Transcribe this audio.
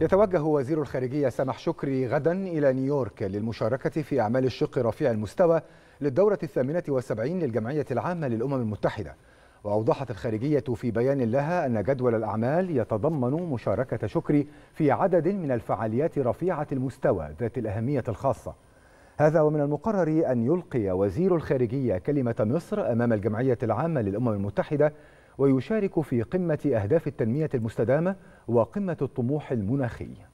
يتوجه وزير الخارجية سامح شكري غدا إلى نيويورك للمشاركة في أعمال الشق رفيع المستوى للدورة الثامنة والسبعين للجمعية العامة للأمم المتحدة وأوضحت الخارجية في بيان لها أن جدول الأعمال يتضمن مشاركة شكري في عدد من الفعاليات رفيعة المستوى ذات الأهمية الخاصة هذا ومن المقرر أن يلقي وزير الخارجية كلمة مصر أمام الجمعية العامة للأمم المتحدة ويشارك في قمة أهداف التنمية المستدامة وقمة الطموح المناخي